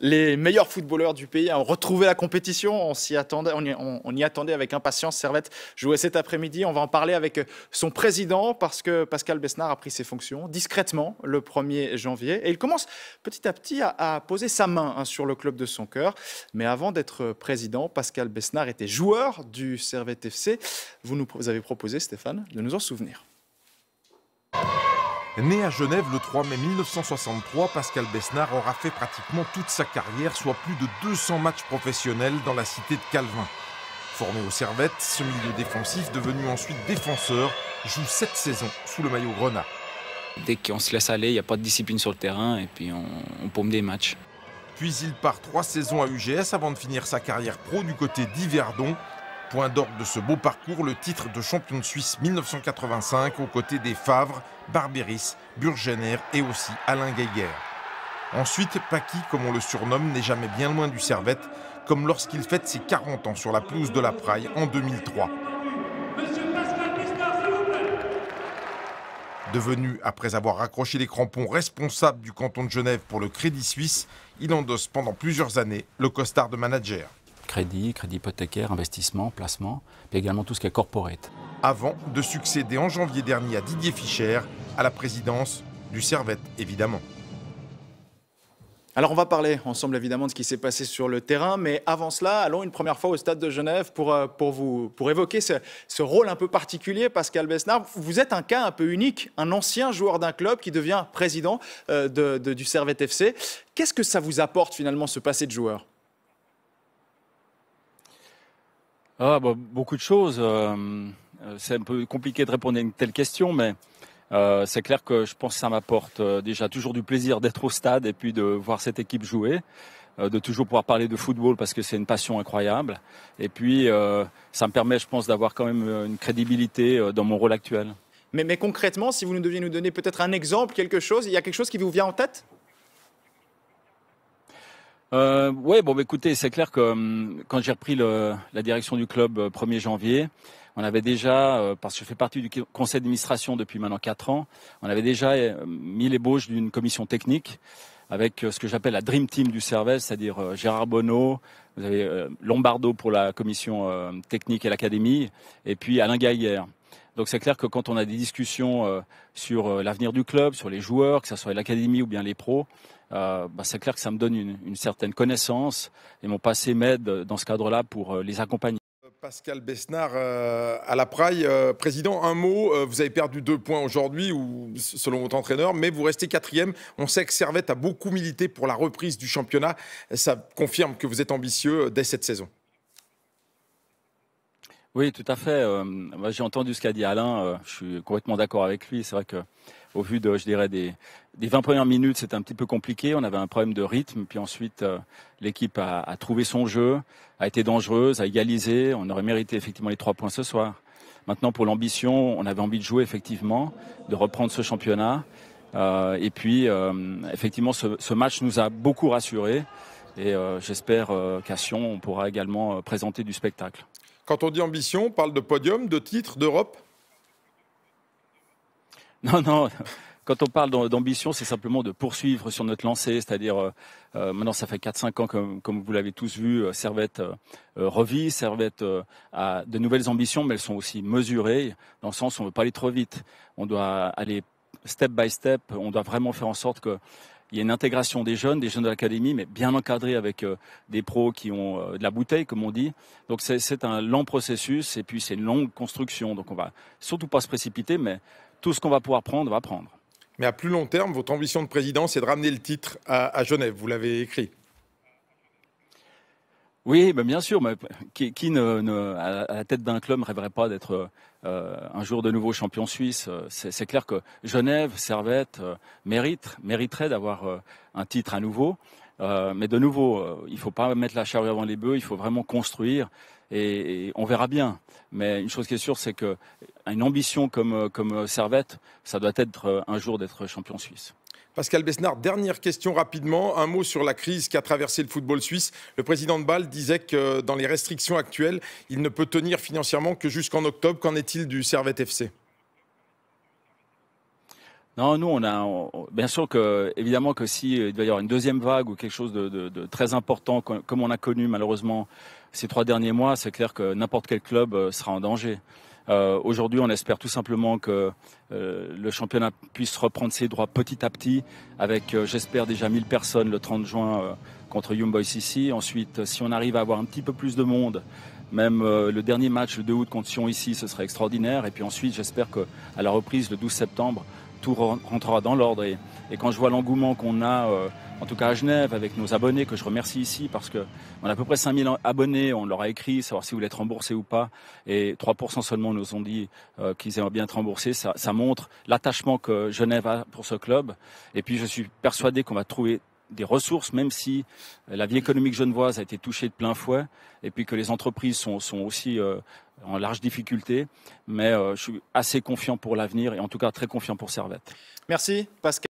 Les meilleurs footballeurs du pays ont retrouvé la compétition. On s'y attendait, on y, attendait avec impatience. Servette jouait cet après-midi. On va en parler avec son président parce que Pascal Besnard a pris ses fonctions discrètement le 1er janvier et il commence petit à petit à, poser sa main hein, sur le club de son cœur. Mais avant d'être président, Pascal Besnard était joueur du Servette FC. Vous nous avez proposé, Stéphane, de nous en souvenir. Né à Genève le 3 mai 1963, Pascal Besnard aura fait pratiquement toute sa carrière, soit plus de 200 matchs professionnels dans la cité de Calvin. Formé au Servette, ce milieu défensif, devenu ensuite défenseur, joue sept saisons sous le maillot grenat. Dès qu'on se laisse aller, il n'y a pas de discipline sur le terrain et puis on, on paume des matchs. Puis il part trois saisons à UGS avant de finir sa carrière pro du côté d'Yverdon, Point d'orgue de ce beau parcours, le titre de champion de Suisse 1985 aux côtés des Favres, Barberis, Burgener et aussi Alain Geiger. Ensuite, Paqui, comme on le surnomme, n'est jamais bien loin du Servette, comme lorsqu'il fête ses 40 ans sur la pelouse de la Praille en 2003. Devenu, après avoir raccroché les crampons, responsable du canton de Genève pour le Crédit Suisse, il endosse pendant plusieurs années le costard de manager crédit, crédit hypothécaire, investissement, placement, mais également tout ce qui est corporate. Avant de succéder en janvier dernier à Didier Fischer, à la présidence du Servette, évidemment. Alors on va parler ensemble évidemment de ce qui s'est passé sur le terrain, mais avant cela, allons une première fois au Stade de Genève pour, euh, pour, vous, pour évoquer ce, rôle un peu particulier, Pascal Besnard. Vous êtes un cas un peu unique, un ancien joueur d'un club qui devient président euh, du Servette FC. Qu'est-ce que ça vous apporte finalement ce passé de joueur Ah, bah, beaucoup de choses. Euh, euh, c'est un peu compliqué de répondre à une telle question, mais euh, c'est clair que je pense que ça m'apporte déjà toujours du plaisir d'être au stade et puis de voir cette équipe jouer, de toujours pouvoir parler de football parce que c'est une passion incroyable. Et puis, ça me permet, je pense, d'avoir quand même une crédibilité dans mon rôle actuel. Mais, mais concrètement, si vous nous deviez nous donner peut-être un exemple, quelque chose, il y a quelque chose qui vous vient en tête euh, oui, bon, bah, écoutez, c'est clair que hum, quand j'ai repris le, la direction du club 1er euh, janvier, on avait déjà, euh, parce que je fais partie du conseil d'administration depuis maintenant 4 ans, on avait déjà mis l'ébauche d'une commission technique avec ce que j'appelle la Dream Team du service, c'est-à-dire Gérard Bonneau, vous avez Lombardo pour la commission technique et l'académie, et puis Alain Gaillère. Donc c'est clair que quand on a des discussions euh, sur euh, l'avenir du club, sur les joueurs, que ce soit l'académie ou bien les pros, euh, bah, c'est clair que ça me donne une, certaine connaissance et mon passé m'aide dans ce cadre-là pour les accompagner. Pascal Besnard à la Praille. président, un mot, vous avez perdu deux points aujourd'hui, selon votre entraîneur, mais vous restez quatrième. On sait que Servette a beaucoup milité pour la reprise du championnat. Ça confirme que vous êtes ambitieux dès cette saison. Oui, tout à fait. Euh, bah, j'ai entendu ce qu'a dit Alain. Euh, je suis complètement d'accord avec lui. C'est vrai que, au vu de, je dirais, des, des 20 premières minutes, c'était un petit peu compliqué. On avait un problème de rythme. Puis ensuite, euh, l'équipe a, trouvé son jeu, a été dangereuse, a égalisé. On aurait mérité effectivement les trois points ce soir. Maintenant, pour l'ambition, on avait envie de jouer effectivement, de reprendre ce championnat. et puis, effectivement, ce, match nous a beaucoup rassurés. Et j'espère qu'à Sion, on pourra également présenter du spectacle. Quand on dit ambition, on parle de podium, de titre, d'Europe Non, non. Quand on parle d'ambition, c'est simplement de poursuivre sur notre lancée, c'est-à-dire euh, euh, maintenant ça fait 4-5 ans comme, vous l'avez tous vu, euh, Servette revit, Servette a de nouvelles ambitions, mais elles sont aussi mesurées, dans le sens on ne veut pas aller trop vite, on doit aller step by step, on doit vraiment faire en sorte que il y a une intégration des jeunes, des jeunes de l'académie, mais bien encadrés avec euh, des pros qui ont euh, de la bouteille, comme on dit. Donc c'est un lent processus et puis c'est une longue construction. Donc on va surtout pas se précipiter, mais tout ce qu'on va pouvoir prendre, on va prendre. Mais à plus long terme, votre ambition de président, c'est de ramener le titre à Genève. Vous l'avez écrit. Oui, bah, bien sûr, mais qui, ne, ne, à la tête d'un club ne rêverait pas d'être euh, un jour de nouveau champion suisse C'est clair que Genève, Servette euh, mérite, mériterait d'avoir euh, un titre à nouveau. mais de nouveau, il ne faut pas mettre la charrue avant les bœufs, il faut vraiment construire et, on verra bien. Mais une chose qui est sûre, c'est qu'une ambition comme, comme Servette, ça doit être un jour d'être champion suisse. Pascal Besnard, dernière question rapidement. Un mot sur la crise qu'a traversé le football suisse. Le président de Bâle disait que dans les restrictions actuelles, il ne peut tenir financièrement que jusqu'en octobre. Qu'en est-il du Servette FC non, nous, on a bien sûr que évidemment que si euh, il y avoir une deuxième vague ou quelque chose de, de très important comme on a connu malheureusement ces trois derniers mois, c'est clair que n'importe quel club euh, sera en danger. Euh, aujourd'hui, on espère tout simplement que euh, le championnat puisse reprendre ses droits petit à petit, avec j'espère déjà 1000 personnes le 30 juin contre Young Boys ici. Ensuite, si on arrive à avoir un petit peu plus de monde, même le dernier match le 2 août contre Sion ici, ce serait extraordinaire. Et puis ensuite, j'espère que à la reprise le 12 septembre, tout rentrera dans l'ordre. Et, et quand je vois l'engouement qu'on a, euh, en tout cas à Genève, avec nos abonnés, que je remercie ici, parce qu'on a à peu près 5000 abonnés, on leur a écrit, savoir si vous voulez être remboursés ou pas, et 3% seulement nous ont dit euh, qu'ils aimeraient bien être remboursés, ça, montre l'attachement que Genève a pour ce club. Et puis je suis persuadé qu'on va trouver des ressources, même si la vie économique genevoise a été touchée de plein fouet, et puis que les entreprises sont, aussi euh, en large difficulté. Mais je suis assez confiant pour l'avenir, et en tout cas très confiant pour Servette. Merci, Pascal.